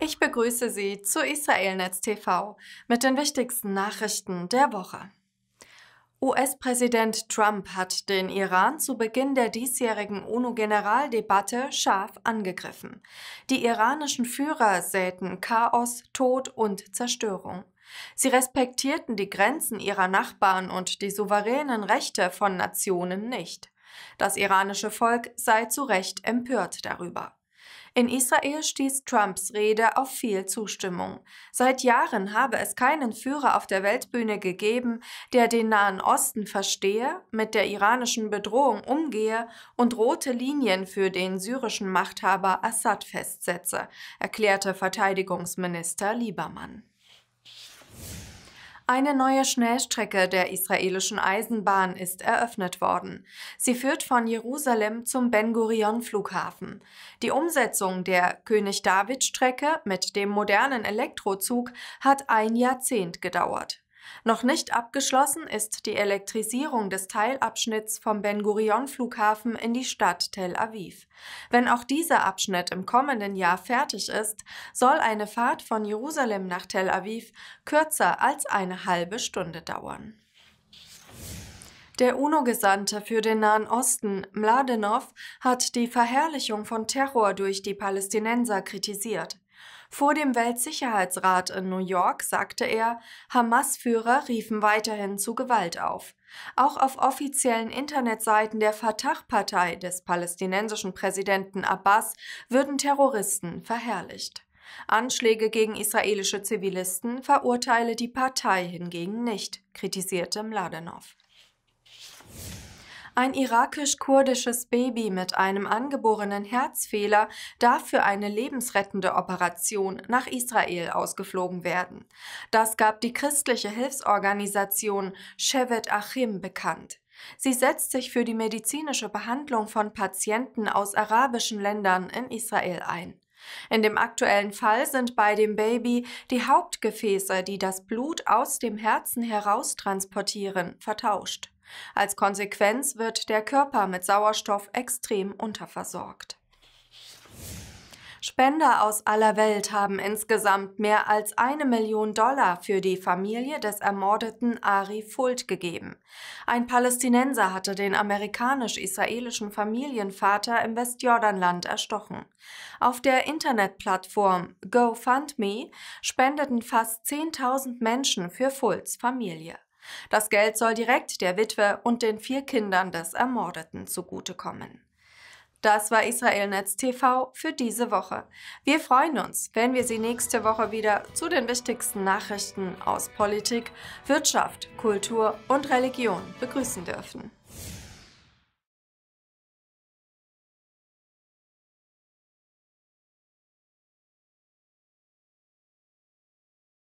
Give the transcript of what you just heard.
Ich begrüße Sie zu Israelnetz TV mit den wichtigsten Nachrichten der Woche. US-Präsident Trump hat den Iran zu Beginn der diesjährigen UNO-Generaldebatte scharf angegriffen. Die iranischen Führer säten Chaos, Tod und Zerstörung. Sie respektierten die Grenzen ihrer Nachbarn und die souveränen Rechte von Nationen nicht. Das iranische Volk sei zu Recht empört darüber. In Israel stieß Trumps Rede auf viel Zustimmung. Seit Jahren habe es keinen Führer auf der Weltbühne gegeben, der den Nahen Osten verstehe, mit der iranischen Bedrohung umgehe und rote Linien für den syrischen Machthaber Assad festsetze, erklärte Verteidigungsminister Liebermann. Eine neue Schnellstrecke der israelischen Eisenbahn ist eröffnet worden. Sie führt von Jerusalem zum Ben-Gurion-Flughafen. Die Umsetzung der König-David-Strecke mit dem modernen Elektrozug hat ein Jahrzehnt gedauert. Noch nicht abgeschlossen ist die Elektrisierung des Teilabschnitts vom Ben-Gurion-Flughafen in die Stadt Tel Aviv. Wenn auch dieser Abschnitt im kommenden Jahr fertig ist, soll eine Fahrt von Jerusalem nach Tel Aviv kürzer als eine halbe Stunde dauern. Der UNO-Gesandte für den Nahen Osten, Mladenov, hat die Verherrlichung von Terror durch die Palästinenser kritisiert. Vor dem Weltsicherheitsrat in New York sagte er, Hamas-Führer riefen weiterhin zu Gewalt auf. Auch auf offiziellen Internetseiten der Fatah-Partei des palästinensischen Präsidenten Abbas würden Terroristen verherrlicht. Anschläge gegen israelische Zivilisten verurteile die Partei hingegen nicht, kritisierte Mladenov. Ein irakisch-kurdisches Baby mit einem angeborenen Herzfehler darf für eine lebensrettende Operation nach Israel ausgeflogen werden. Das gab die christliche Hilfsorganisation Shevet Achim bekannt. Sie setzt sich für die medizinische Behandlung von Patienten aus arabischen Ländern in Israel ein. In dem aktuellen Fall sind bei dem Baby die Hauptgefäße, die das Blut aus dem Herzen heraustransportieren, vertauscht. Als Konsequenz wird der Körper mit Sauerstoff extrem unterversorgt. Spender aus aller Welt haben insgesamt mehr als eine Million Dollar für die Familie des ermordeten Ari Fuld gegeben. Ein Palästinenser hatte den amerikanisch-israelischen Familienvater im Westjordanland erstochen. Auf der Internetplattform GoFundMe spendeten fast 10.000 Menschen für Fulds Familie. Das Geld soll direkt der Witwe und den vier Kindern des Ermordeten zugutekommen. Das war Israel Netz TV für diese Woche. Wir freuen uns, wenn wir Sie nächste Woche wieder zu den wichtigsten Nachrichten aus Politik, Wirtschaft, Kultur und Religion begrüßen dürfen.